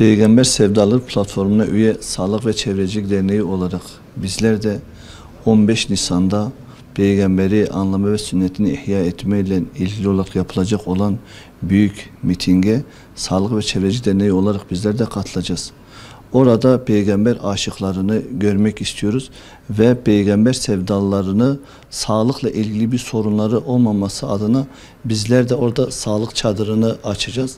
Peygamber Sevdaları Platformu'na üye Sağlık ve Çevrecilik Derneği olarak bizler de 15 Nisan'da Peygamberi anlamı ve sünnetini ihya etmeyle ilgili olarak yapılacak olan büyük mitinge Sağlık ve Çevrecilik Derneği olarak bizler de katılacağız. Orada peygamber aşıklarını görmek istiyoruz ve peygamber sevdalarını sağlıkla ilgili bir sorunları olmaması adına bizler de orada sağlık çadırını açacağız.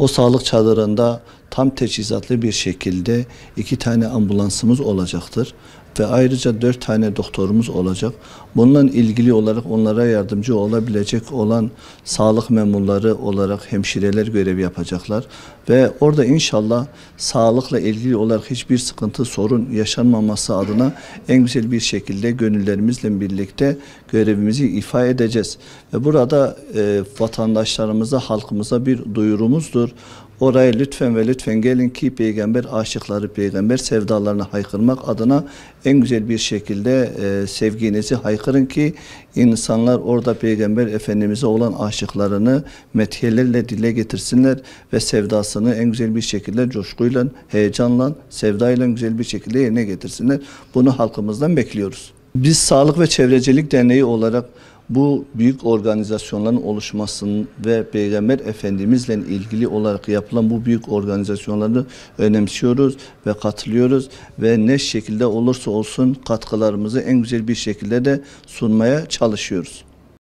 O sağlık çadırında tam teçhizatlı bir şekilde iki tane ambulansımız olacaktır ve ayrıca dört tane doktorumuz olacak. Bununla ilgili olarak onlara yardımcı olabilecek olan sağlık memurları olarak hemşireler görev yapacaklar. Ve orada inşallah sağlıkla ilgili olarak hiçbir sıkıntı, sorun yaşanmaması adına en güzel bir şekilde gönüllerimizle birlikte görevimizi ifa edeceğiz. Ve burada e, vatandaşlarımıza, halkımıza bir duyurumuzdur olur. Oraya lütfen ve lütfen gelin ki peygamber aşıkları peygamber sevdalarını haykırmak adına en güzel bir şekilde e, sevginizi haykırın ki insanlar orada peygamber efendimize olan aşıklarını methiyelerle dile getirsinler ve sevdasını en güzel bir şekilde coşkuyla, heyecanla, sevdayla güzel bir şekilde yerine getirsinler. Bunu halkımızdan bekliyoruz. Biz Sağlık ve Çevrecilik Derneği olarak bu büyük organizasyonların oluşmasının ve Peygamber Efendimizle ilgili olarak yapılan bu büyük organizasyonları önemsiyoruz ve katılıyoruz ve ne şekilde olursa olsun katkılarımızı en güzel bir şekilde de sunmaya çalışıyoruz.